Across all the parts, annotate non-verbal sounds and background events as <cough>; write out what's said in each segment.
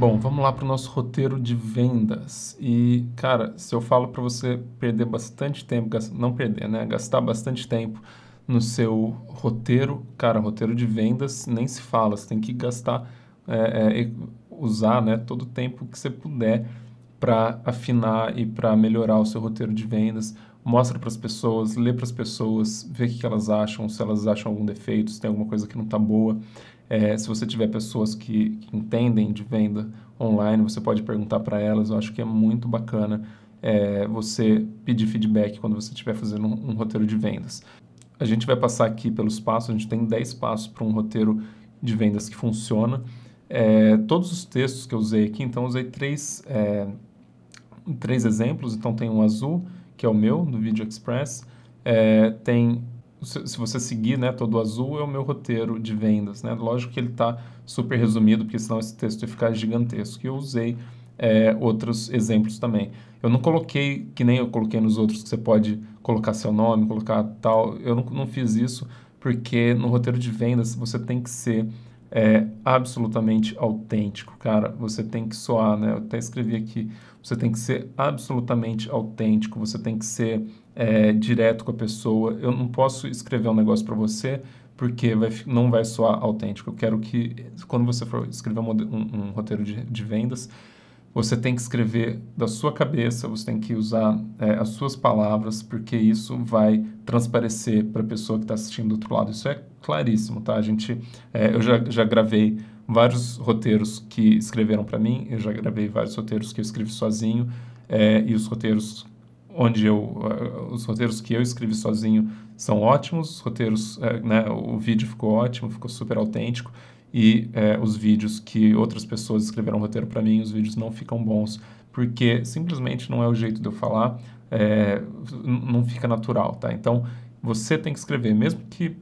Bom, vamos lá para o nosso roteiro de vendas. E, cara, se eu falo para você perder bastante tempo, não perder, né? Gastar bastante tempo no seu roteiro, cara, roteiro de vendas nem se fala, você tem que gastar, é, é, usar né, todo o tempo que você puder para afinar e para melhorar o seu roteiro de vendas. Mostra para as pessoas, lê para as pessoas, vê o que elas acham, se elas acham algum defeito, se tem alguma coisa que não está boa. É, se você tiver pessoas que, que, entendem de venda online, você pode perguntar para elas. Eu acho que é muito bacana é, você pedir feedback quando você estiver fazendo um, um roteiro de vendas. A gente vai passar aqui pelos passos, a gente tem 10 passos para um roteiro de vendas que funciona. É, todos os textos que eu usei aqui, então, usei três, é, três exemplos. Então, tem um azul, que é o meu, do Video Express, é, tem se, você seguir, né, todo azul é o meu roteiro de vendas, né? Lógico que ele está super resumido, porque senão esse texto ia ficar gigantesco. E eu usei é, outros exemplos também. Eu não coloquei, que nem eu coloquei nos outros, que você pode colocar seu nome, colocar tal. Eu não, não fiz isso porque no roteiro de vendas você tem que ser é, absolutamente autêntico, cara. Você tem que soar, né? Eu até escrevi aqui. Você tem que ser absolutamente autêntico, você tem que ser é, direto com a pessoa. Eu não posso escrever um negócio para você porque vai, não vai soar autêntico. Eu quero que, quando você for escrever um, um, um roteiro de, de, vendas, você tem que escrever da sua cabeça, você tem que usar é, as suas palavras, porque isso vai transparecer para a pessoa que está assistindo do outro lado. Isso é claríssimo, tá? A gente, é, eu já, já gravei vários roteiros que escreveram para mim, eu já gravei vários roteiros que eu escrevi sozinho, é, e os roteiros onde eu, eh, os roteiros que eu escrevi sozinho são ótimos, os roteiros, eh, né, o vídeo ficou ótimo, ficou super autêntico, e é, os vídeos que outras pessoas escreveram roteiro para mim, os vídeos não ficam bons, porque simplesmente não é o jeito de eu falar, é, não fica natural, tá? Então, você tem que escrever, mesmo que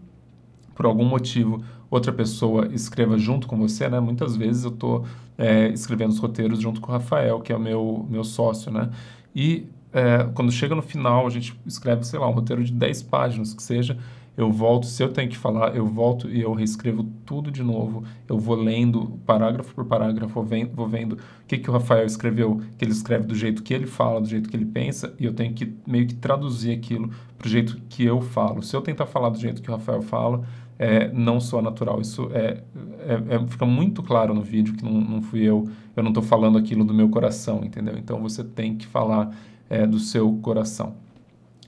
por algum motivo outra pessoa escreva junto com você, né? Muitas vezes eu tô é, escrevendo os roteiros junto com o Rafael, que é o meu, meu sócio, né? E é, quando chega no final, a gente escreve, sei lá, um roteiro de 10 páginas, que seja, eu volto, se eu tenho que falar, eu volto e eu reescrevo tudo de novo, eu vou lendo parágrafo por parágrafo, vou vendo, vou vendo o que, que o Rafael escreveu, que ele escreve do jeito que ele fala, do jeito que ele pensa, e eu tenho que meio que traduzir aquilo pro jeito que eu falo. Se eu tentar falar do jeito que o Rafael fala, é, não sou natural. Isso é, é, é, fica muito claro no vídeo que não, não fui eu, eu não estou falando aquilo do meu coração, entendeu? Então você tem que falar é, do seu coração.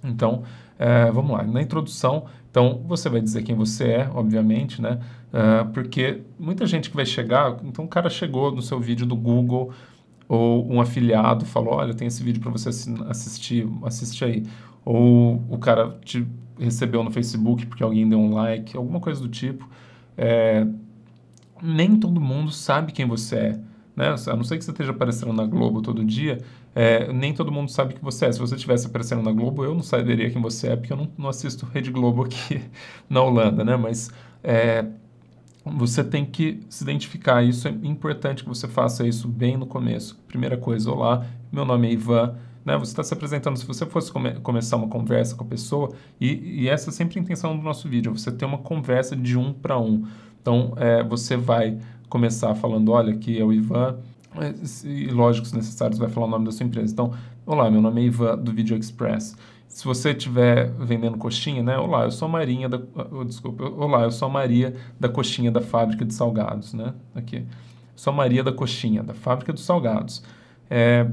Então, é, vamos lá. Na introdução, então você vai dizer quem você é, obviamente, né? É, porque muita gente que vai chegar, então o cara chegou no seu vídeo do Google ou um afiliado falou, olha, tem esse vídeo para você assistir, assiste aí. Ou o cara te recebeu no Facebook porque alguém deu um like, alguma coisa do tipo. É, nem todo mundo sabe quem você é. Né? A não ser que você esteja aparecendo na Globo todo dia, é, nem todo mundo sabe que você é. Se você estivesse aparecendo na Globo, eu não saberia quem você é, porque eu não, não assisto Rede Globo aqui <laughs> na Holanda, né? Mas é, você tem que se identificar. Isso é importante que você faça isso bem no começo. Primeira coisa, olá, meu nome é Ivan. Né? Você está se apresentando. Se você fosse come começar uma conversa com a pessoa, e, e, essa é sempre a intenção do nosso vídeo, é você ter uma conversa de um para um. Então, é, você vai começar falando, olha, aqui é o Ivan, e lógico, se necessário, você vai falar o nome da sua empresa. Então, olá, meu nome é Ivan do Video Express. Se você estiver vendendo coxinha, né? Olá, eu sou a Marinha da. Ah, oh, desculpa, olá, eu sou a Maria da Coxinha da Fábrica de Salgados, né? Aqui. Sou a Maria da Coxinha, da Fábrica dos Salgados. É,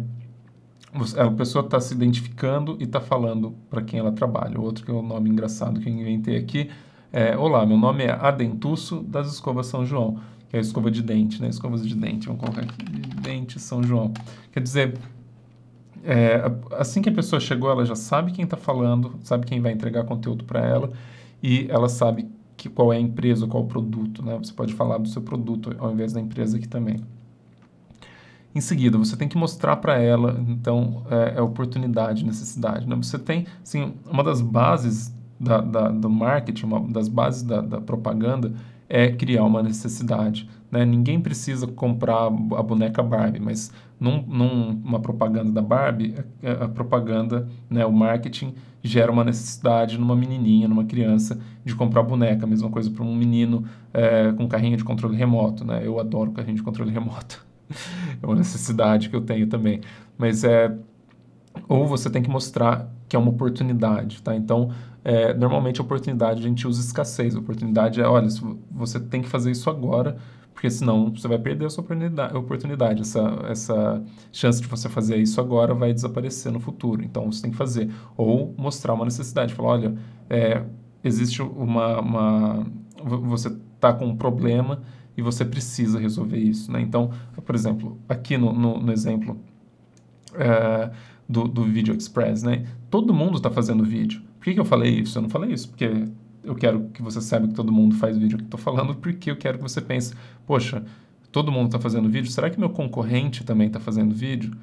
a pessoa está se identificando e está falando para quem ela trabalha. Outro que é o um nome engraçado que eu inventei aqui é: Olá, meu nome é Adentusso das Escovas São João que é a escova de dente, né? Escovas de dente, vamos colocar aqui, dente São João. Quer dizer, é, assim que a pessoa chegou, ela já sabe quem está falando, sabe quem vai entregar conteúdo para ela e ela sabe que, qual é a empresa, qual o produto, né? Você pode falar do seu produto ao invés da empresa aqui também. Em seguida, você tem que mostrar para ela, então, é, é, oportunidade, necessidade. Né? Você tem, assim, uma das bases da, da do marketing, uma das bases da, da propaganda é criar uma necessidade. Né? Ninguém precisa comprar a boneca Barbie, mas num, numa propaganda da Barbie, a, é, a, propaganda, né, o marketing gera uma necessidade numa menininha, numa criança, de comprar boneca. Mesma coisa para um menino é, com carrinho de controle remoto. Né? Eu adoro carrinho de controle remoto. <laughs> é uma necessidade que eu tenho também. Mas é ou você tem que mostrar que é uma oportunidade, tá? Então, é, normalmente a oportunidade a gente usa escassez. A oportunidade é, olha, você tem que fazer isso agora, porque senão você vai perder a sua oportunidade. Essa, essa chance de você fazer isso agora vai desaparecer no futuro. Então, você tem que fazer. Ou mostrar uma necessidade. Falar, olha, é, existe uma... uma você está com um problema e você precisa resolver isso, né? Então, por exemplo, aqui no, no, no exemplo... É, do, do Video Express, né? Todo mundo está fazendo vídeo. Por que, que eu falei isso? Eu não falei isso porque eu quero que você saiba que todo mundo faz vídeo. Eu estou falando <laughs> porque eu quero que você pense, poxa, todo mundo está fazendo vídeo, será que meu concorrente também está fazendo vídeo?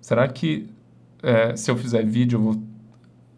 Será que é, se eu fizer vídeo eu vou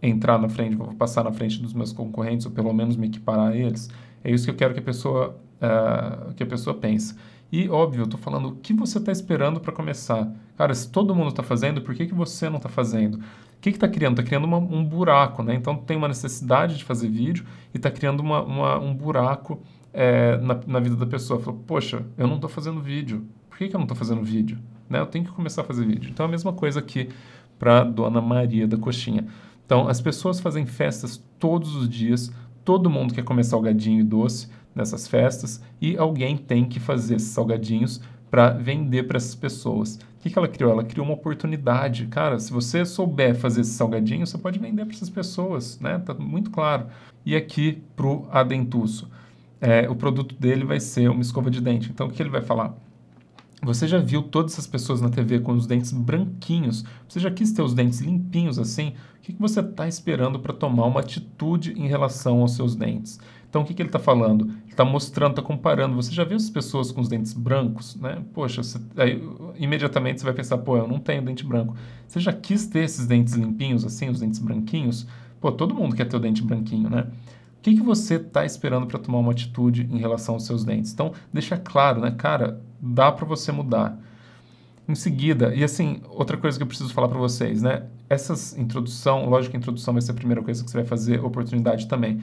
entrar na frente, vou passar na frente dos meus concorrentes ou pelo menos me equiparar a eles? É isso que eu quero que a pessoa, uh, que a pessoa pense. E, óbvio, eu tô falando o que você está esperando para começar. Cara, se todo mundo está fazendo, por que, que você não está fazendo? O que está criando? Está criando uma, um buraco, né? Então, tem uma necessidade de fazer vídeo e está criando uma, uma, um buraco é, na, na, vida da pessoa. Fala, poxa, eu não estou fazendo vídeo. Por que, que eu não estou fazendo vídeo? Né? Eu tenho que começar a fazer vídeo. Então, é a mesma coisa aqui para Dona Maria da Coxinha. Então, as pessoas fazem festas todos os dias, todo mundo quer comer salgadinho e doce, nessas festas e alguém tem que fazer esses salgadinhos para vender para essas pessoas. O que, que ela criou? Ela criou uma oportunidade. Cara, se você souber fazer esse salgadinho, você pode vender para essas pessoas, né? Tá muito claro. E aqui para o Adentuso. é, o produto dele vai ser uma escova de dente. Então, o que ele vai falar? Você já viu todas essas pessoas na TV com os dentes branquinhos? Você já quis ter os dentes limpinhos assim? O que, que você está esperando para tomar uma atitude em relação aos seus dentes? Então, o que, que ele está falando? Ele está mostrando, está comparando. Você já viu as pessoas com os dentes brancos? Né? Poxa, você, aí, imediatamente você vai pensar, pô, eu não tenho dente branco. Você já quis ter esses dentes limpinhos assim, os dentes branquinhos? Pô, todo mundo quer ter o dente branquinho, né? O que, que você está esperando para tomar uma atitude em relação aos seus dentes? Então, deixa claro, né? Cara, dá para você mudar. Em seguida, e assim, outra coisa que eu preciso falar para vocês, né? Essas introdução, lógico que a introdução vai ser a primeira coisa que você vai fazer, oportunidade também.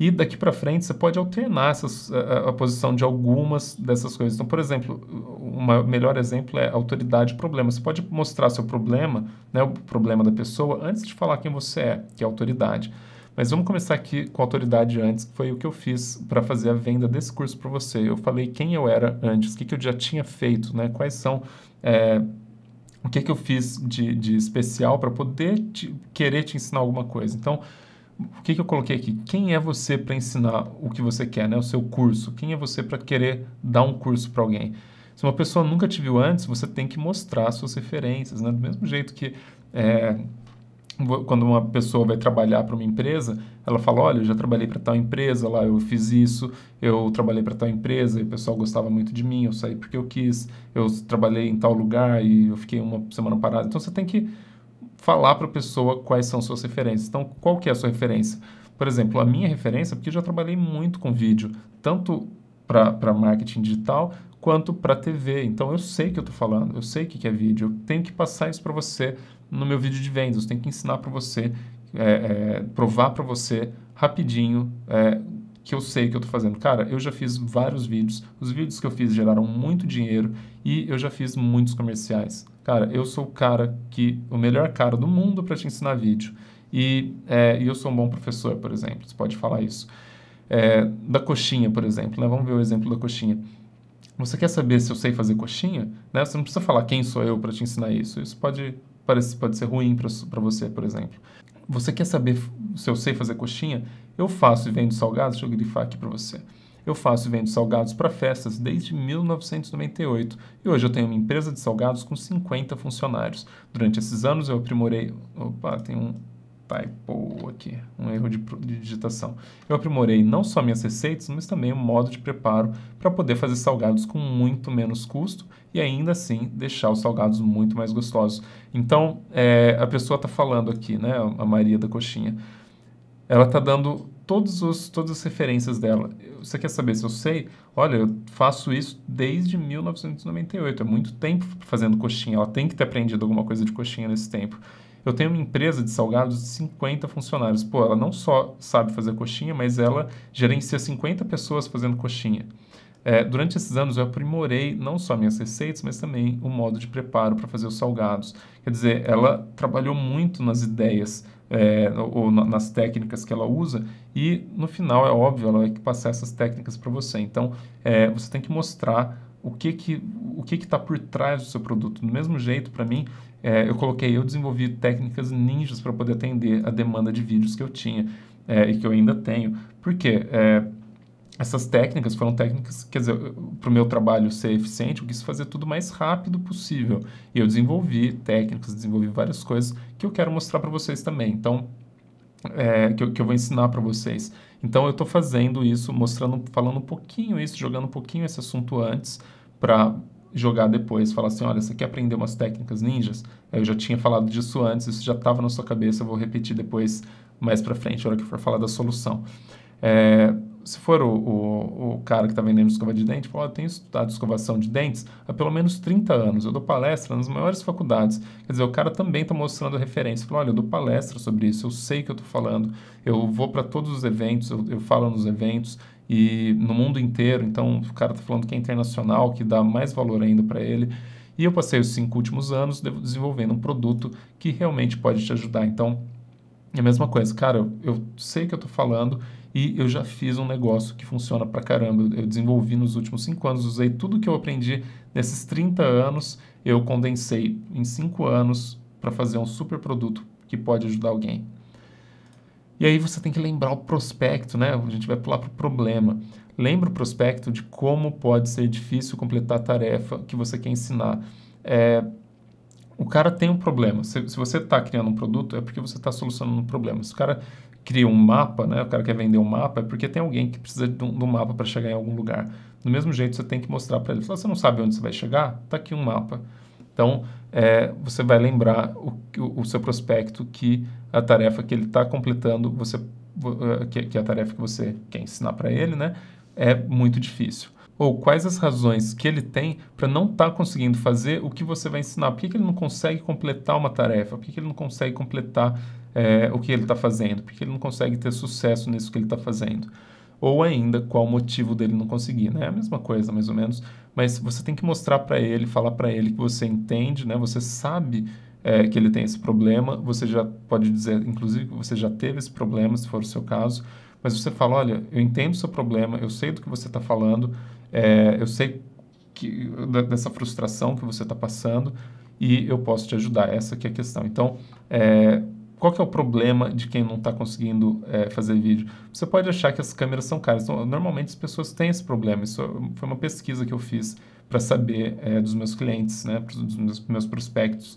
E daqui para frente você pode alternar essas, a, eh, eh, a, posição de algumas dessas coisas. Então, por exemplo, um melhor exemplo é autoridade e problema. Você pode mostrar seu problema, né, o problema da pessoa, antes de falar quem você é, que é autoridade. Mas vamos começar aqui com a autoridade antes, que foi o que eu fiz para fazer a venda desse curso para você. Eu falei quem eu era antes, o que, que eu já tinha feito, né? quais são. É, o que, que eu fiz de, de especial para poder te, querer te ensinar alguma coisa. Então, o que, que eu coloquei aqui? Quem é você para ensinar o que você quer, né? O seu curso. Quem é você para querer dar um curso para alguém? Se uma pessoa nunca te viu antes, você tem que mostrar suas referências, né? Do mesmo jeito que é, quando uma pessoa vai trabalhar para uma empresa, ela fala, olha, eu já trabalhei para tal empresa, lá eu fiz isso, eu trabalhei para tal empresa e o pessoal gostava muito de mim, eu saí porque eu quis, eu trabalhei em tal lugar e eu fiquei uma semana parada. Então você tem que falar para a pessoa quais são suas referências. Então, qual que é a sua referência? Por exemplo, a minha referência, porque eu já trabalhei muito com vídeo, tanto para marketing digital quanto para TV. Então, eu sei que eu estou falando, eu sei o que, que é vídeo, eu tenho que passar isso para você no meu vídeo de vendas, eu tenho que ensinar para você, é, é, provar para você rapidinho é, que eu sei que eu estou fazendo. Cara, eu já fiz vários vídeos, os vídeos que eu fiz geraram muito dinheiro e eu já fiz muitos comerciais. Cara, eu sou o cara que. o melhor cara do mundo para te ensinar vídeo. E é, eu sou um bom professor, por exemplo. Você pode falar isso. É, da coxinha, por exemplo. Né? Vamos ver o exemplo da coxinha. Você quer saber se eu sei fazer coxinha? Né? Você não precisa falar quem sou eu para te ensinar isso. Isso pode, parece, pode ser ruim para você, por exemplo. Você quer saber se eu sei fazer coxinha? Eu faço e vendo salgados? Deixa eu grifar aqui para você. Eu faço e vendo salgados para festas desde 1998 e hoje eu tenho uma empresa de salgados com 50 funcionários. Durante esses anos eu aprimorei. Opa, tem um typo aqui, um erro de, de, digitação. Eu aprimorei não só minhas receitas, mas também o modo de preparo para poder fazer salgados com muito menos custo e ainda assim deixar os salgados muito mais gostosos. Então, é, a pessoa está falando aqui, né, a Maria da Coxinha, ela está dando todos os, todas as referências dela. Você quer saber se eu sei? Olha, eu faço isso desde 1998, é muito tempo fazendo coxinha, ela tem que ter aprendido alguma coisa de coxinha nesse tempo. Eu tenho uma empresa de salgados de 50 funcionários. Pô, ela não só sabe fazer coxinha, mas ela gerencia 50 pessoas fazendo coxinha. É, durante esses anos eu aprimorei não só minhas receitas, mas também o modo de preparo para fazer os salgados. Quer dizer, ela trabalhou muito nas ideias, é, ou nas técnicas que ela usa, e no final, é óbvio, ela vai passar essas técnicas para você. Então, é, você tem que mostrar o que que o que está por trás do seu produto. Do mesmo jeito, para mim, é, eu coloquei, eu desenvolvi técnicas ninjas para poder atender a demanda de vídeos que eu tinha é, e que eu ainda tenho. Por quê? É, essas técnicas foram técnicas, quer dizer, para o meu trabalho ser eficiente, eu quis fazer tudo mais rápido possível. E eu desenvolvi técnicas, desenvolvi várias coisas que eu quero mostrar para vocês também. Então, é, que, eu, que eu vou ensinar para vocês. Então, eu estou fazendo isso, mostrando, falando um pouquinho isso, jogando um pouquinho esse assunto antes, para jogar depois, falar assim, olha, você quer aprender umas técnicas ninjas? Eu já tinha falado disso antes, isso já estava na sua cabeça, eu vou repetir depois, mais para frente, na hora que for falar da solução. É, se for o, o, o cara que está vendendo escova de dente, fala, tem eu tenho estudado escovação de dentes há pelo menos 30 anos, eu dou palestra nas maiores faculdades. Quer dizer, o cara também está mostrando a referência. Fala, olha, eu dou palestra sobre isso, eu sei que eu estou falando, eu vou para todos os eventos, eu, eu falo nos eventos, e no mundo inteiro, então o cara está falando que é internacional, que dá mais valor ainda para ele. E eu passei os cinco últimos anos desenvolvendo um produto que realmente pode te ajudar. Então, é a mesma coisa, cara, eu, eu sei que eu estou falando e eu já fiz um negócio que funciona pra caramba. Eu desenvolvi nos últimos 5 anos, usei tudo que eu aprendi nesses 30 anos, eu condensei em 5 anos para fazer um super produto que pode ajudar alguém. E aí você tem que lembrar o prospecto, né? A gente vai pular para o problema. Lembra o prospecto de como pode ser difícil completar a tarefa que você quer ensinar. É, o cara tem um problema. Se, se você está criando um produto, é porque você está solucionando um problema. Se o cara cria um mapa, né? o cara quer vender um mapa, é porque tem alguém que precisa de um, de um mapa para chegar em algum lugar. Do mesmo jeito, você tem que mostrar para ele. você não sabe onde você vai chegar? Está aqui um mapa. Então, é, você vai lembrar o, o, o, seu prospecto que a tarefa que ele está completando, você, eh, que, que, a tarefa que você quer ensinar para ele, né, é muito difícil. Ou quais as razões que ele tem para não estar tá conseguindo fazer o que você vai ensinar? Por que, que ele não consegue completar uma tarefa? Por que, que ele não consegue completar é, o que ele está fazendo, porque ele não consegue ter sucesso nisso que ele está fazendo. Ou ainda, qual o motivo dele não conseguir, né? É a mesma coisa, mais ou menos, mas você tem que mostrar para ele, falar para ele que você entende, né? Você sabe é, que ele tem esse problema, você já pode dizer, inclusive, que você já teve esse problema, se for o seu caso, mas você fala, olha, eu entendo o seu problema, eu sei do que você está falando, é, eu sei que, dessa frustração que você está passando e eu posso te ajudar, essa que é a questão. Então, é, qual que é o problema de quem não está conseguindo é, fazer vídeo? Você pode achar que as câmeras são caras. Então, normalmente as pessoas têm esse problema. Isso foi uma pesquisa que eu fiz para saber é, dos meus clientes, né, dos meus, meus prospectos,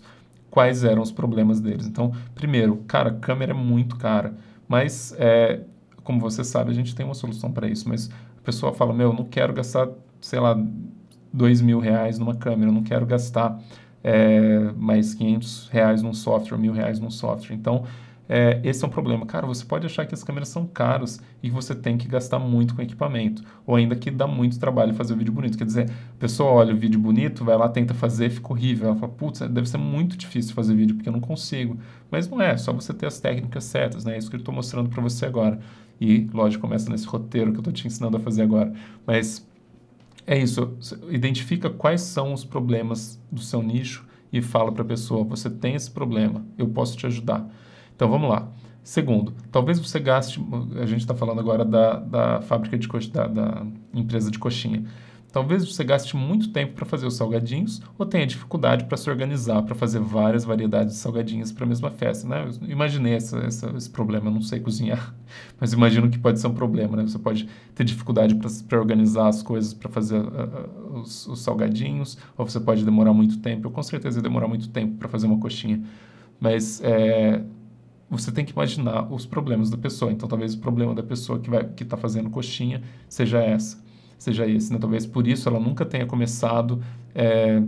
quais eram os problemas deles. Então, primeiro, cara, câmera é muito cara. Mas, é, como você sabe, a gente tem uma solução para isso. Mas a pessoa fala, meu, eu não quero gastar, sei lá, dois mil reais numa câmera, eu não quero gastar é, mais 500 reais num software, mil reais num software. Então, é, esse é um problema. Cara, você pode achar que as câmeras são caras e que você tem que gastar muito com equipamento. Ou ainda que dá muito trabalho fazer o vídeo bonito. Quer dizer, a pessoa olha o vídeo bonito, vai lá, tenta fazer, fica horrível. Ela fala, putz, deve ser muito difícil fazer vídeo porque eu não consigo. Mas não é, é só você ter as técnicas certas, né? É isso que eu estou mostrando para você agora. E, lógico, começa nesse roteiro que eu estou te ensinando a fazer agora. Mas é isso. Identifica quais são os problemas do seu nicho e fala para a pessoa: você tem esse problema, eu posso te ajudar. Então vamos lá. Segundo, talvez você gaste. A gente está falando agora da, da fábrica de coxinha, da, da empresa de coxinha. Talvez você gaste muito tempo para fazer os salgadinhos ou tenha dificuldade para se organizar para fazer várias variedades de salgadinhos para a mesma festa, né? Eu imaginei essa, essa, esse problema, eu não sei cozinhar, <laughs> mas imagino que pode ser um problema, né? Você pode ter dificuldade para organizar as coisas para fazer uh, os, os, salgadinhos, ou você pode demorar muito tempo. Eu com certeza ia demorar muito tempo para fazer uma coxinha, mas é, você tem que imaginar os problemas da pessoa. Então, talvez o problema da pessoa que está fazendo coxinha seja essa seja esse. Né? Talvez por isso ela nunca tenha começado é,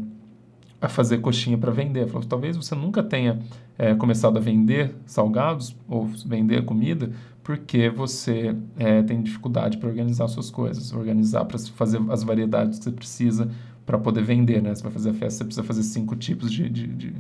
a fazer coxinha para vender. Falou, talvez você nunca tenha é, começado a vender salgados ou vender comida porque você é, tem dificuldade para organizar suas coisas, organizar para fazer as variedades que você precisa para poder vender. Né? Você vai fazer a festa, você precisa fazer cinco tipos de, de, de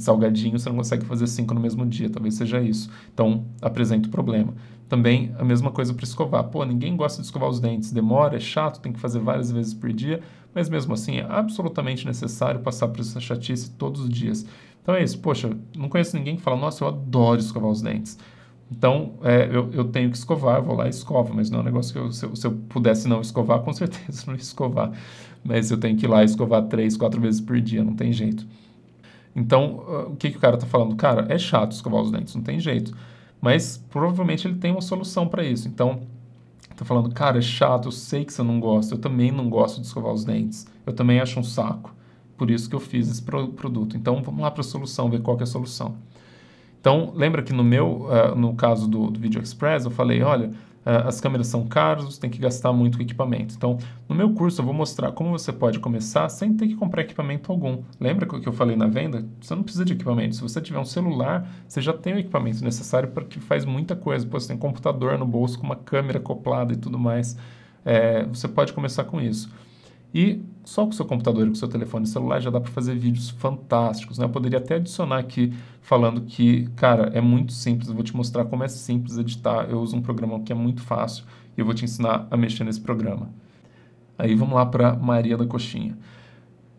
salgadinho, você não consegue fazer cinco no mesmo dia, talvez seja isso. Então, apresenta o problema. Também a mesma coisa para escovar. Pô, ninguém gosta de escovar os dentes, demora, é chato, tem que fazer várias vezes por dia, mas mesmo assim é absolutamente necessário passar por essa chatice todos os dias. Então é isso, poxa, não conheço ninguém que fala, nossa, eu adoro escovar os dentes. Então, é, eu, eu, tenho que escovar, eu vou lá e escovo, mas não é um negócio que eu, se, eu, se eu pudesse não escovar, <laughs> com certeza não ia escovar. Mas eu tenho que ir lá escovar três, quatro vezes por dia, não tem jeito. Então, ah, o que, que o cara está falando? Cara, é chato escovar os dentes, não tem jeito. Mas provavelmente ele tem uma solução para isso. Então, está falando, cara, é chato, eu sei que você não gosta, eu também não gosto de escovar os dentes, eu também acho um saco, por isso que eu fiz esse pro produto. Então, vamos lá para a solução, ver qual é a solução. Então, lembra que no meu, uh, no caso do, do Video Express, eu falei, olha, ah, as câmeras são caras, tem que gastar muito equipamento. Então, no meu curso eu vou mostrar como você pode começar sem ter que comprar equipamento algum. Lembra que eu falei na venda? Você não precisa de equipamento. Se você tiver um celular, você já tem o equipamento necessário para que faz muita coisa. Pô, você tem um computador no bolso com uma câmera acoplada e tudo mais. É, você pode começar com isso. E só com o seu computador e com o seu telefone celular já dá para fazer vídeos fantásticos, né? Eu poderia até adicionar aqui falando que, cara, é muito simples, eu vou te mostrar como é simples editar. Eu uso um programa que é muito fácil e eu vou te ensinar a mexer nesse programa. Aí vamos lá para Maria da Coxinha.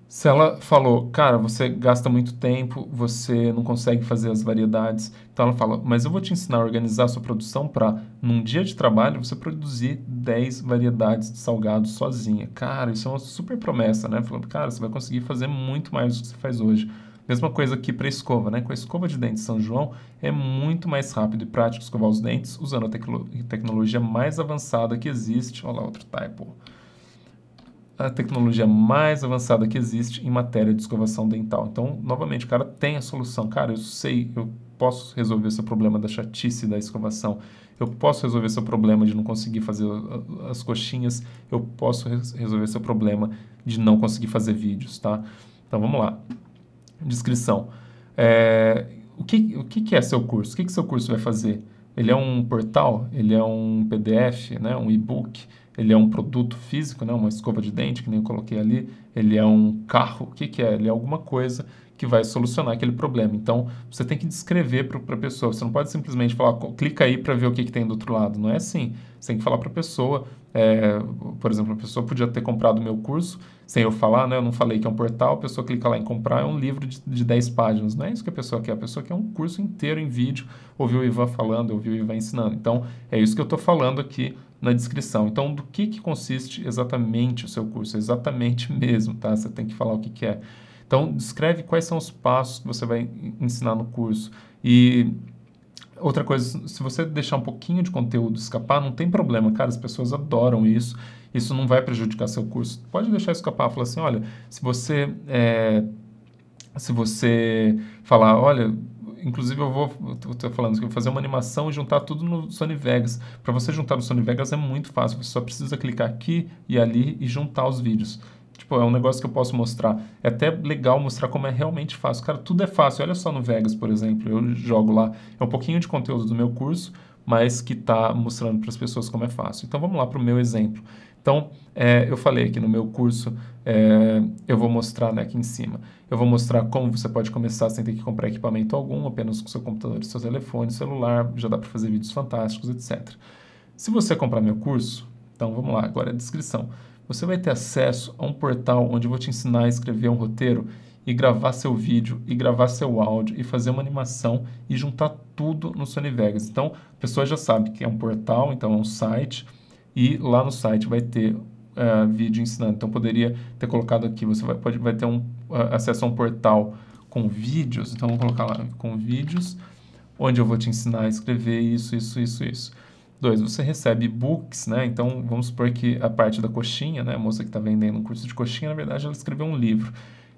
Se ela falou, cara, você gasta muito tempo, você não consegue fazer as variedades, então ela fala, mas eu vou te ensinar a organizar a sua produção para, num dia de trabalho, você produzir 10 variedades de salgado sozinha. Cara, isso é uma super promessa, né? Falando, cara, você vai conseguir fazer muito mais do que você faz hoje. Mesma coisa aqui para escova, né? Com a escova de dente São João é muito mais rápido e prático escovar os dentes usando a tecnologia mais avançada que existe. Olha lá, outro typo a tecnologia mais avançada que existe em matéria de escovação dental. Então, novamente, o cara tem a solução. Cara, eu sei, eu posso resolver seu problema da chatice da escovação. Eu posso resolver seu problema de não conseguir fazer as coxinhas. Eu posso res resolver seu problema de não conseguir fazer vídeos, tá? Então, vamos lá. Descrição. É, o que, o que, que é seu curso? O que, que seu curso vai fazer? Ele é um portal? Ele é um PDF, né? um e-book? ele é um produto físico, né? uma escova de dente, que nem eu coloquei ali, ele é um carro, o que, que é? Ele é alguma coisa que vai solucionar aquele problema. Então, você tem que descrever para a pessoa, você não pode simplesmente falar, clica aí para ver o que, que tem do outro lado. Não é assim. Você tem que falar para a pessoa, é, por exemplo, a pessoa podia ter comprado o meu curso sem eu falar, né? eu não falei que é um portal, a pessoa clica lá em comprar, é um livro de, de 10 páginas. Não é isso que a pessoa quer, a pessoa quer um curso inteiro em vídeo, ouviu o Ivan falando, ouviu o Ivan ensinando. Então, é isso que eu estou falando aqui na descrição. Então, do que, que consiste exatamente o seu curso? Exatamente <laughs> mesmo, tá? Você tem que falar o que, que é. Então, descreve quais são os passos que você vai ensinar no curso. E outra coisa, se você deixar um pouquinho de conteúdo escapar, não tem problema, cara, as pessoas adoram isso. Isso não vai prejudicar seu curso. Pode deixar escapar, falar assim, olha, se você é, se você falar, olha, inclusive eu vou, eu tô falando que vou fazer uma animação e juntar tudo no Sony Vegas. Para você juntar no Sony Vegas é muito fácil, você só precisa clicar aqui e ali e juntar os vídeos. Tipo, é um negócio que eu posso mostrar. É até legal mostrar como é realmente fácil. Cara, tudo é fácil. Olha só no Vegas, por exemplo, eu jogo lá. É um pouquinho de conteúdo do meu curso, mas que está mostrando para as pessoas como é fácil. Então vamos lá para o meu exemplo. Então, é, eu falei aqui no meu curso, é, eu vou mostrar né, aqui em cima. Eu vou mostrar como você pode começar sem ter que comprar equipamento algum, apenas com seu computador, seu telefone, celular, já dá para fazer vídeos fantásticos, etc. Se você comprar meu curso, então vamos lá, agora é a descrição. Você vai ter acesso a um portal onde eu vou te ensinar a escrever um roteiro e gravar seu vídeo, e gravar seu áudio, e fazer uma animação e juntar tudo no Sony Vegas. Então, a pessoa já sabe que é um portal, então é um site e lá no site vai ter uh, vídeo ensinando. Então poderia ter colocado aqui, você vai, pode, vai ter um, uh, acesso a um portal com vídeos, então vou colocar lá com vídeos, onde eu vou te ensinar a escrever isso, isso, isso, isso. Dois, você recebe books, né? Então vamos supor que a parte da coxinha, né? A moça que está vendendo um curso de coxinha, na verdade ela escreveu um livro.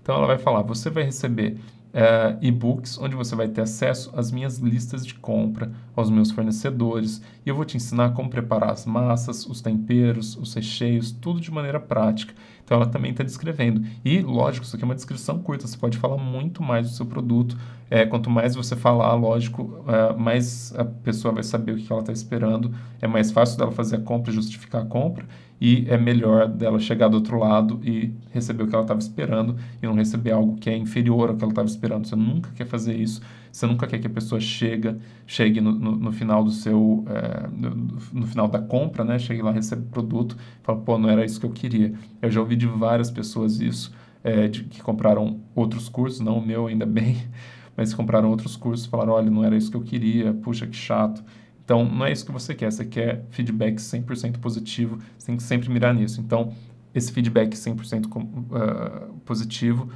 Então ela vai falar: você vai receber uh, e-books onde você vai ter acesso às minhas listas de compra, aos meus fornecedores, e eu vou te ensinar como preparar as massas, os temperos, os recheios, tudo de maneira prática. Então ela também está descrevendo. E, lógico, isso aqui é uma descrição curta, você pode falar muito mais do seu produto. É, quanto mais você falar, lógico, eh, mais a pessoa vai saber o que ela está esperando. É mais fácil dela fazer a compra e justificar a compra e é melhor dela chegar do outro lado e receber o que ela estava esperando e não receber algo que é inferior ao que ela estava esperando. Você nunca quer fazer isso, você nunca quer que a pessoa chega, chegue no, no, no final do seu, é, no, no, final da compra, né? Chegue lá, recebe o produto e fala, pô, não era isso que eu queria. Eu já ouvi de várias pessoas isso, é, de, que compraram outros cursos, não o meu ainda bem, <laughs> mas compraram outros cursos e falaram, olha, não era isso que eu queria, puxa, que chato. Então, não é isso que você quer, você quer feedback 100% positivo, você tem que sempre mirar nisso. Então, esse feedback 100% ah, positivo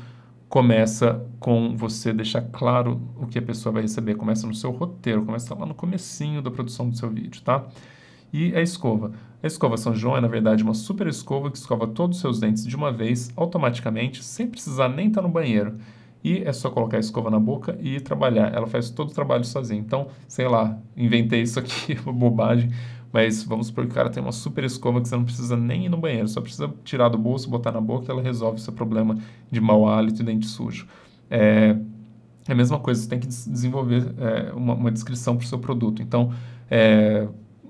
começa com você deixar claro o que a pessoa vai receber, começa no seu roteiro, começa lá no comecinho da produção do seu vídeo, tá? E a escova. A escova São João é, na verdade, uma super escova que escova todos os seus dentes de uma vez, automaticamente, sem precisar nem estar no banheiro. E é só colocar a escova na boca e trabalhar. Ela faz todo o trabalho sozinha. Então, sei lá, inventei isso aqui, <laughs> uma bobagem. Mas vamos supor que o cara tem uma super escova que você não precisa nem ir no banheiro, só precisa tirar do bolso, botar na boca e ela resolve seu problema de mau hálito e dente sujo. É, é a mesma coisa, você tem que desenvolver é, uma, uma, descrição para o seu produto. Então, é,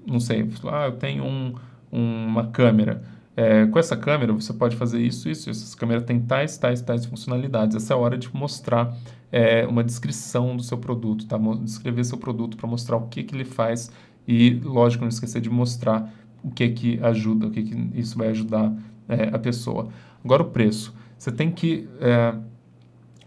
não sei, ah, eu tenho um, uma câmera é, com essa câmera você pode fazer isso, isso, Essa câmera tem tais, tais, tais funcionalidades. Essa é a hora de mostrar é, uma descrição do seu produto, tá? Descrever seu produto para mostrar o que, que ele faz e, lógico, não esquecer de mostrar o que que ajuda, o que, que isso vai ajudar é, a pessoa. Agora o preço. Você tem que é,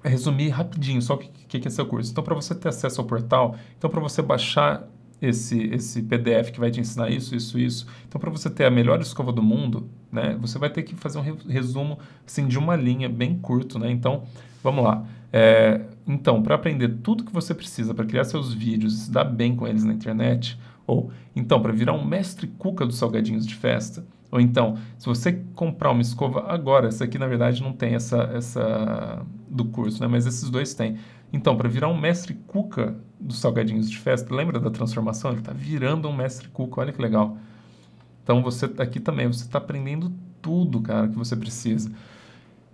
resumir rapidinho só o que, que, que é seu curso. Então, para você ter acesso ao portal, então para você baixar esse, esse PDF que vai te ensinar isso, isso, isso. Então, para você ter a melhor escova do mundo, né, você vai ter que fazer um resumo assim, de uma linha bem curto. Né? Então, vamos lá. É, então, para aprender tudo que você precisa para criar seus vídeos e se dar bem com eles na internet, ou então, para virar um mestre cuca dos salgadinhos de festa, ou então, se você comprar uma escova agora, essa aqui na verdade não tem essa, essa do curso, né? mas esses dois têm. Então, para virar um mestre cuca dos salgadinhos de festa, lembra da transformação? Ele está virando um mestre cuca, olha que legal. Então, você tá aqui também, você está aprendendo tudo, cara, que você precisa.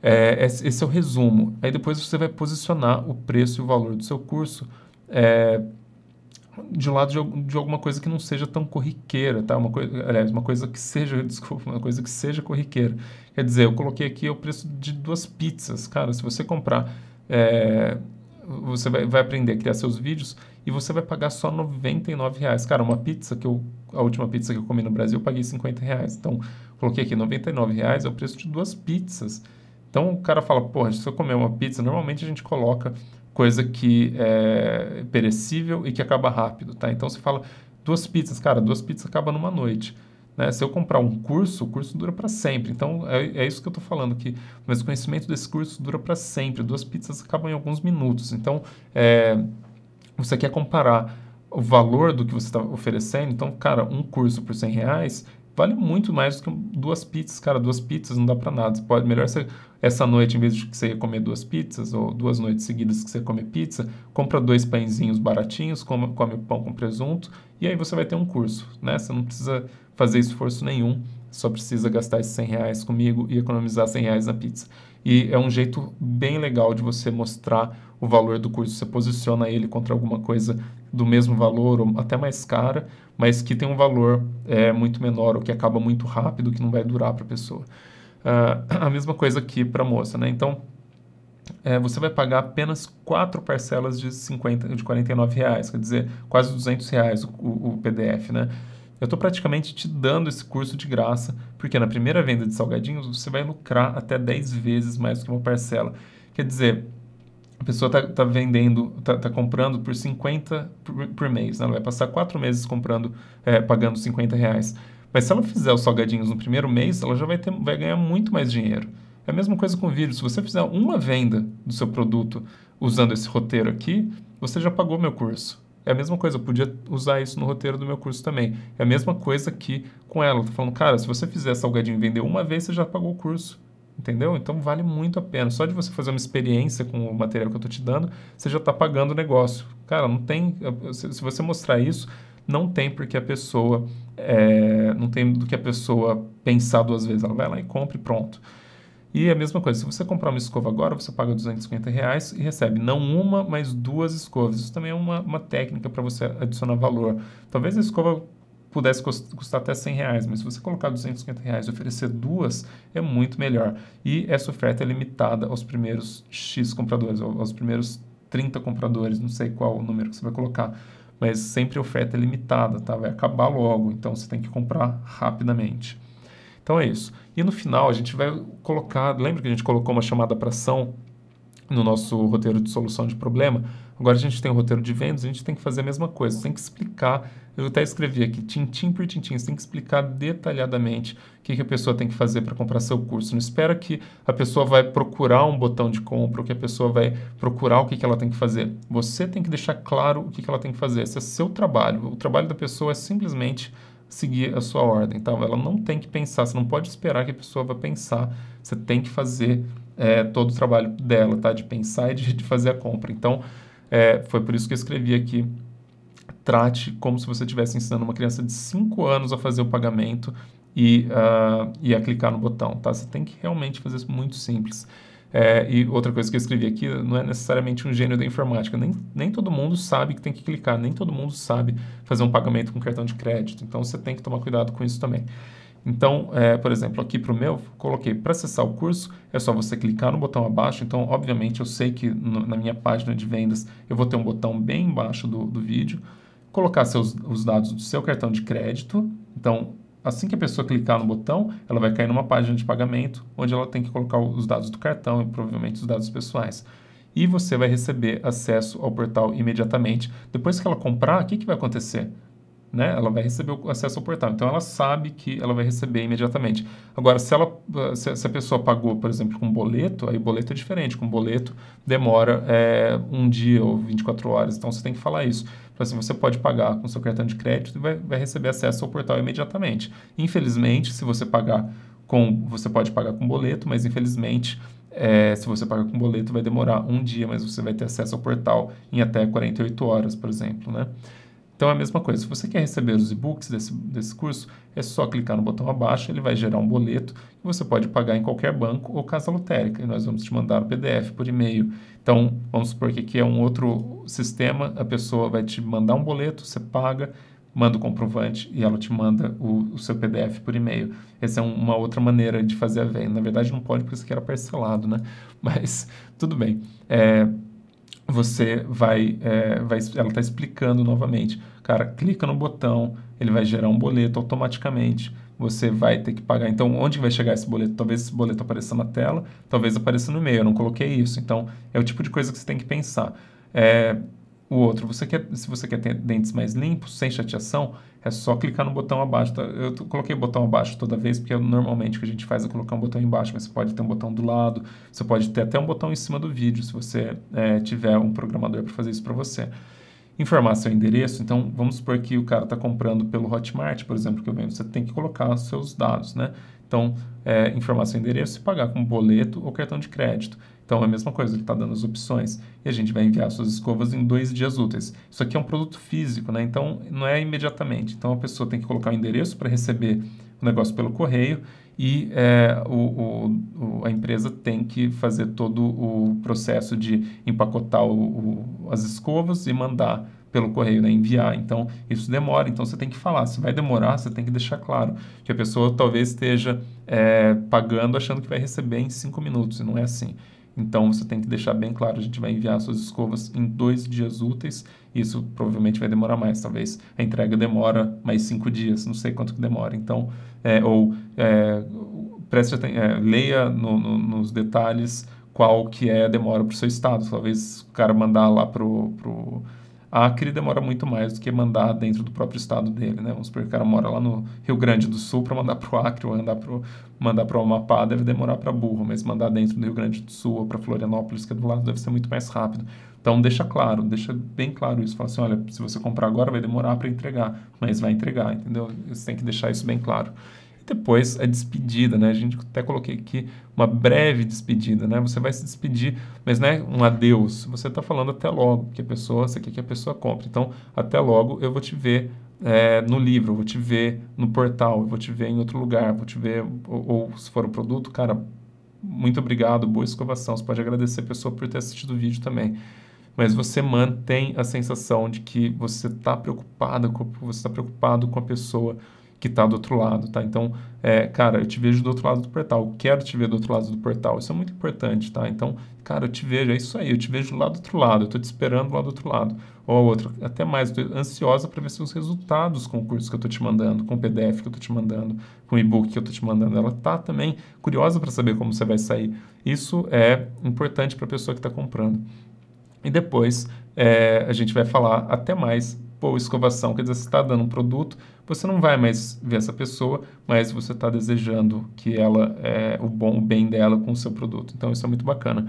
É, esse é o resumo. Aí depois você vai posicionar o preço e o valor do seu curso é, de um lado de, de, alguma coisa que não seja tão corriqueira, tá? Uma coisa, aliás, uma coisa que seja, <laughs> desculpa, uma coisa que seja corriqueira. Quer dizer, eu coloquei aqui o preço de duas pizzas, cara. Se você comprar é, você vai, vai, aprender a criar seus vídeos e você vai pagar só 99 reais. Cara, uma pizza que eu, a última pizza que eu comi no Brasil, eu paguei 50 reais. Então, coloquei aqui 99 reais é o preço de duas pizzas. Então, o cara fala, porra, se eu comer uma pizza, normalmente a gente coloca coisa que é perecível e que acaba rápido, tá? Então, você fala, duas pizzas, cara, duas pizzas acaba numa noite. Né? Se eu comprar um curso, o curso dura para sempre. Então, é, é, isso que eu estou falando, que mas o conhecimento desse curso dura para sempre. Duas pizzas acabam em alguns minutos. Então, é, você quer comparar o valor do que você está oferecendo. Então, cara, um curso por 100 reais vale muito mais do que duas pizzas. Cara, duas pizzas não dá para nada. Você pode, melhor essa noite, em vez de que você ia comer duas pizzas, ou duas noites seguidas que você comer pizza, compra dois pãezinhos baratinhos, come, come pão com presunto, e aí você vai ter um curso, né? Você não precisa fazer esforço nenhum, só precisa gastar esses 100 reais comigo e economizar 100 reais na pizza. E é um jeito bem legal de você mostrar o valor do curso. Você posiciona ele contra alguma coisa do mesmo valor ou até mais cara, mas que tem um valor é, muito menor ou que acaba muito rápido, que não vai durar para a pessoa. Uh, <clears throat> a mesma coisa aqui para a moça, né? Então, é, você vai pagar apenas quatro parcelas de 50, de 49 reais, quer dizer, quase 200 reais o, o, o PDF, né? Eu estou praticamente te dando esse curso de graça, porque na primeira venda de salgadinhos você vai lucrar até 10 vezes mais que uma parcela. Quer dizer, a pessoa está tá vendendo, está tá comprando por 50 por, por mês, né? ela vai passar 4 meses comprando, é, pagando 50 reais. Mas se ela fizer os salgadinhos no primeiro mês, ela já vai, ter, vai ganhar muito mais dinheiro. É a mesma coisa com o vídeo. Se você fizer uma venda do seu produto usando esse roteiro aqui, você já pagou meu curso. É a mesma coisa, eu podia usar isso no roteiro do meu curso também. É a mesma coisa que com ela. Eu tô falando, cara, se você fizer salgadinho e vender uma vez, você já pagou o curso. Entendeu? Então vale muito a pena. Só de você fazer uma experiência com o material que eu estou te dando, você já está pagando o negócio. Cara, não tem. Se você mostrar isso, não tem porque a pessoa. É, não tem do que a pessoa pensar duas vezes. Ela vai lá e compra e pronto. E é a mesma coisa, se você comprar uma escova agora, você paga 250 reais e recebe não uma, mas duas escovas. Isso também é uma, uma técnica para você adicionar valor. Talvez a escova pudesse custar até 100 reais, mas se você colocar 250 reais e oferecer duas, é muito melhor. E essa oferta é limitada aos primeiros X compradores, aos primeiros 30 compradores, não sei qual o número que você vai colocar, mas sempre oferta é limitada, tá? Vai acabar logo, então você tem que comprar rapidamente. Então é isso. E no final a gente vai colocar, lembra que a gente colocou uma chamada para ação no nosso roteiro de solução de problema? Agora a gente tem o roteiro de vendas, a gente tem que fazer a mesma coisa, tem que explicar, eu até escrevi aqui, tintim por tintim, você tem que explicar detalhadamente o que, que a pessoa tem que fazer para comprar seu curso. Não espera que a pessoa vai procurar um botão de compra, ou que a pessoa vai procurar o que, que ela tem que fazer. Você tem que deixar claro o que, que ela tem que fazer, esse é seu trabalho. O trabalho da pessoa é simplesmente seguir a sua ordem. Então, ela não tem que pensar, você não pode esperar que a pessoa vá pensar, você tem que fazer é, todo o trabalho dela, tá? De pensar e de, fazer a compra. Então, é, foi por isso que eu escrevi aqui trate como se você estivesse ensinando uma criança de 5 anos a fazer o pagamento e, uh, e a clicar no botão, tá? Você tem que realmente fazer isso muito simples. É, e outra coisa que eu escrevi aqui, não é necessariamente um gênio da informática. Nem, nem todo mundo sabe que tem que clicar, nem todo mundo sabe fazer um pagamento com cartão de crédito. Então você tem que tomar cuidado com isso também. Então, é, por exemplo, aqui para o meu, coloquei para acessar o curso, é só você clicar no botão abaixo. Então, obviamente, eu sei que no, na minha página de vendas eu vou ter um botão bem embaixo do, do vídeo, colocar seus, os dados do seu cartão de crédito. Então, assim que a pessoa clicar no botão, ela vai cair numa página de pagamento, onde ela tem que colocar os dados do cartão e provavelmente os dados pessoais. E você vai receber acesso ao portal imediatamente. Depois que ela comprar, o que, que vai acontecer? Né? Ela vai receber o acesso ao portal. Então ela sabe que ela vai receber imediatamente. Agora, se, ela, se, a pessoa pagou, por exemplo, com boleto, aí boleto é diferente. Com boleto demora é, um dia ou 24 horas. Então você tem que falar isso assim, você pode pagar com seu cartão de crédito e vai, vai receber acesso ao portal imediatamente. Infelizmente, se você pagar com. Você pode pagar com boleto, mas infelizmente é, se você pagar com boleto, vai demorar um dia, mas você vai ter acesso ao portal em até 48 horas, por exemplo, né? Então é a mesma coisa. Se você quer receber os e-books desse, desse curso, é só clicar no botão abaixo, ele vai gerar um boleto que você pode pagar em qualquer banco ou casa lotérica. E nós vamos te mandar o PDF por e-mail. Então, vamos supor que aqui é um outro sistema, a pessoa vai te mandar um boleto, você paga, manda o comprovante e ela te manda o, o seu PDF por e-mail. Essa é um, uma outra maneira de fazer a venda. Na verdade, não pode porque isso aqui era parcelado, né? <laughs> Mas tudo bem. É, você vai, é, vai ela está explicando novamente Cara, clica no botão, ele vai gerar um boleto automaticamente. Você vai ter que pagar. Então, onde vai chegar esse boleto? Talvez esse boleto apareça na tela, talvez apareça no e-mail. Eu não coloquei isso. Então, é o tipo de coisa que você tem que pensar. É, o outro, você quer, se você quer ter dentes mais limpos, sem chateação, é só clicar no botão abaixo. Eu coloquei o botão abaixo toda vez, porque normalmente o que a gente faz é colocar um botão embaixo, mas você pode ter um botão do lado, você pode ter até um botão em cima do vídeo, se você é, tiver um programador para fazer isso para você informar seu endereço. Então, vamos supor que o cara está comprando pelo Hotmart, por exemplo, que eu venho Você tem que colocar os seus dados, né? Então, é, informar seu endereço e pagar com boleto ou cartão de crédito. Então, é a mesma coisa, ele está dando as opções. E a gente vai enviar suas escovas em dois dias úteis. Isso aqui é um produto físico, né? Então, não é imediatamente. Então, a pessoa tem que colocar o endereço para receber o negócio pelo correio e é, o, o, a empresa tem que fazer todo o processo de empacotar o, as escovas e mandar pelo correio, né? enviar. Então, isso demora. Então, você tem que falar. Se vai demorar, você tem que deixar claro que a pessoa talvez esteja é, pagando achando que vai receber em cinco minutos, e não é assim. Então você tem que deixar bem claro, a gente vai enviar suas escovas em dois dias úteis. Isso provavelmente vai demorar mais, talvez a entrega demora mais cinco dias, não sei quanto que demora. Então, é, ou é, preste é, leia no, no, nos detalhes qual que é a demora para o seu estado. Talvez o cara mandar lá para o Acre demora muito mais do que mandar dentro do próprio estado dele, né? Vamos supor que o cara mora lá no Rio Grande do Sul para mandar para o Acre ou andar pro, mandar para o Amapá deve demorar para burro, mas mandar dentro do Rio Grande do Sul ou para Florianópolis, que é do lado, deve ser muito mais rápido. Então deixa claro, deixa bem claro isso. Fala assim, olha, se você comprar agora vai demorar para entregar, mas vai entregar, entendeu? Você tem que deixar isso bem claro. E depois a despedida, né? A gente até coloquei aqui uma breve despedida, né? Você vai se despedir, mas não é um adeus. Você está falando até logo, que a pessoa, você quer que a pessoa compre. Então, até logo, eu vou te ver é, no livro, eu vou te ver no portal, eu vou te ver em outro lugar, vou te ver, ou, ou se for o um produto, cara, muito obrigado, boa escovação. Você pode agradecer a pessoa por ter assistido o vídeo também mas você mantém a sensação de que você está preocupada, você está preocupado com a pessoa, que está do outro lado, tá? Então, é, cara, eu te vejo do outro lado do portal, quero te ver do outro lado do portal, isso é muito importante, tá? Então, cara, eu te vejo, é isso aí, eu te vejo lá do outro lado, eu estou te esperando lá do outro lado. Ou a outra, até mais, estou ansiosa para ver seus resultados com o curso que eu estou te mandando, com o PDF que eu estou te mandando, com o e-book que eu estou te mandando. Ela está também curiosa para saber como você vai sair. Isso é importante para a pessoa que está comprando. E depois é, a gente vai falar até mais pô, escovação, quer dizer, você está dando um produto você não vai mais ver essa pessoa, mas você está desejando que ela é o bom, o bem dela com o seu produto. Então isso é muito bacana.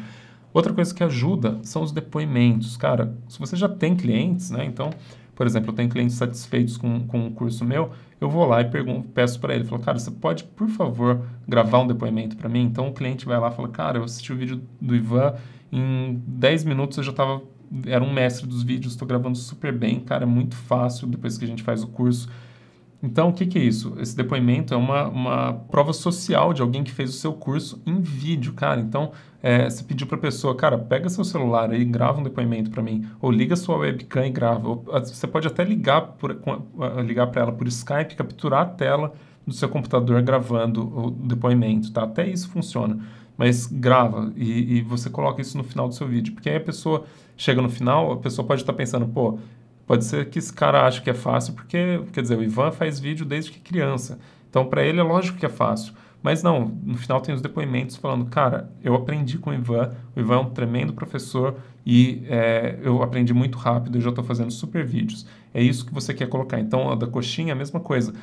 Outra coisa que ajuda são os depoimentos. Cara, se você já tem clientes, né? Então, por exemplo, eu tenho clientes satisfeitos com, com o curso meu, eu vou lá e pergunto, peço para ele, falo, cara, você pode, por favor, gravar um depoimento para mim? Então o cliente vai lá e fala, cara, eu assisti o vídeo do Ivan, em 10 minutos eu já estava era um mestre dos vídeos, estou gravando super bem, cara, é muito fácil depois que a gente faz o curso. Então, o que, que é isso? Esse depoimento é uma, uma prova social de alguém que fez o seu curso em vídeo, cara. Então, é, você pediu para a pessoa, cara, pega seu celular aí, grava um depoimento para mim, ou liga sua webcam e grava. Ou, ah, você pode até ligar por, ah, ligar para ela por Skype, capturar a tela do seu computador gravando o depoimento, tá? Até isso funciona. Mas grava e, e você coloca isso no final do seu vídeo, porque aí a pessoa chega no final, a pessoa pode estar tá pensando, pô, Pode ser que esse cara ache que é fácil, porque, quer dizer, o Ivan faz vídeo desde que criança. Então, para ele é lógico que é fácil. Mas não, no final tem os depoimentos falando, cara, eu aprendi com o Ivan, o Ivan é um tremendo professor e é, eu aprendi muito rápido e já estou fazendo super vídeos. É isso que você quer colocar. Então, a da coxinha é a mesma coisa.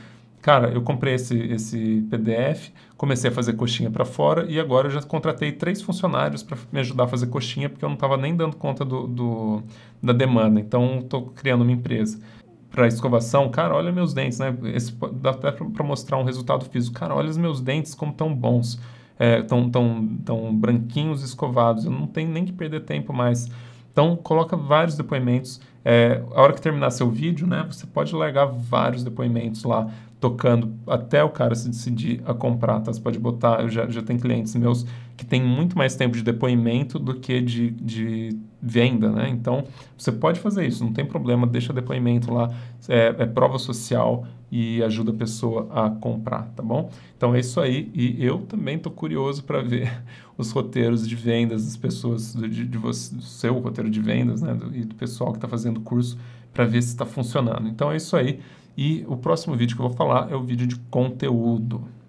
Cara, eu comprei esse, esse PDF, comecei a fazer coxinha para fora e agora eu já contratei três funcionários para me ajudar a fazer coxinha, porque eu não estava nem dando conta do, do da demanda. Então, estou criando uma empresa. Para escovação, cara, olha meus dentes, né? Esse, dá até para mostrar um resultado físico. Cara, olha os meus dentes como tão bons, é, tão, tão, tão branquinhos, escovados. Eu não tenho nem que perder tempo mais. Então, coloca vários depoimentos. É, a hora que terminar seu vídeo, né, você pode largar vários depoimentos lá tocando até o cara se decidir a comprar, tá? Você pode botar, eu já, já tenho clientes meus que têm muito mais tempo de depoimento do que de, de venda, né? Então, você pode fazer isso, não tem problema, deixa depoimento lá, é, é prova social e ajuda a pessoa a comprar, tá bom? Então é isso aí, e eu também tô curioso para ver <laughs> os roteiros de vendas das pessoas, do de, de você, do seu roteiro de vendas, né? Do, e do pessoal que está fazendo o curso, para ver se está funcionando. Então é isso aí. E o próximo vídeo que eu vou falar é o vídeo de conteúdo.